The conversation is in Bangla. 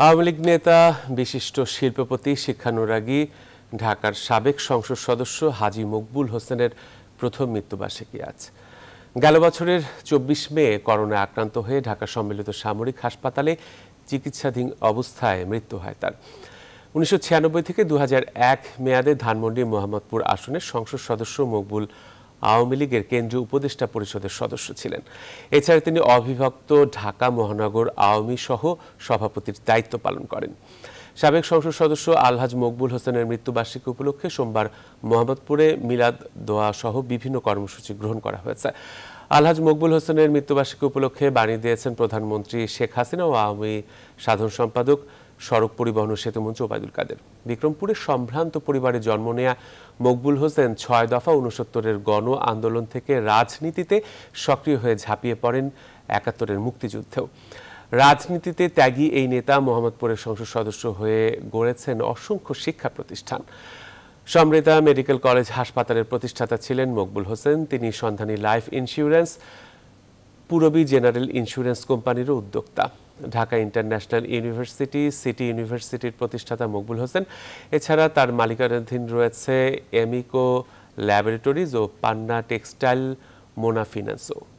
আওয়ামী লীগ নেতা বিশিষ্ট শিল্পপতি শিক্ষানুরাগী ঢাকার সাবেক সংসদ সদস্য হাজী মকবুল হোসেনের প্রথম মৃত্যুবার্ষিকী আজ গেল বছরের চব্বিশ মে করোনায় আক্রান্ত হয়ে ঢাকা সম্মিলিত সামরিক হাসপাতালে চিকিৎসাধীন অবস্থায় মৃত্যু হয় তার উনিশশো থেকে দু মেয়াদে ধানমন্ডি মোহাম্মদপুর আসনের সংসদ সদস্য মকবুল আওয়ামী লীগের কেন্দ্রীয় উপদেষ্টা পরিষদের সদস্য ছিলেন এছাড়া তিনি অবিভক্ত ঢাকা মহানগর আওয়ামী সহ সভাপতির দায়িত্ব পালন করেন সাবেক সংসদ সদস্য আলহাজ মকবুল হোসেনের মৃত্যুবার্ষিকী উপলক্ষে সোমবার মোহাম্মদপুরে মিলাদ দোয়া সহ বিভিন্ন কর্মসূচি গ্রহণ করা হয়েছে আলহাজ মকবুল হোসেনের মৃত্যুবার্ষিকী উপলক্ষে বাণী দিয়েছেন প্রধানমন্ত্রী শেখ হাসিনা ও আওয়ামী সাধারণ সম্পাদক সড়ক পরিবহন ও সেতুমন্ত্রী ওবায়দুল কাদের বিক্রমপুরে সম্ভ্রান্ত পরিবারে জন্ম নেয়া মকবুল হোসেন ছয় দফা উনসত্তরের গণ আন্দোলন থেকে রাজনীতিতে সক্রিয় হয়ে ঝাঁপিয়ে পড়েন একাত্তরের মুক্তিযুদ্ধেও রাজনীতিতে ত্যাগী এই নেতা মোহাম্মদপুরের সংসদ সদস্য হয়ে গড়েছেন অসংখ্য শিক্ষা প্রতিষ্ঠান সমৃতা মেডিকেল কলেজ হাসপাতালের প্রতিষ্ঠাতা ছিলেন মকবুল হোসেন তিনি Sandhani life insurance Purabi general insurance কোম্পানিরও উদ্যোক্তা ঢাকা ইন্টারন্যাশনাল ইউনিভার্সিটি সিটি ইউনিভার্সিটির প্রতিষ্ঠাতা মকবুল হোসেন এছাড়া তার মালিকানাধীন রয়েছে এমিকো ল্যাবরেটরিজ ও পান্না টেক্সটাইল মোনা ফিনান্সও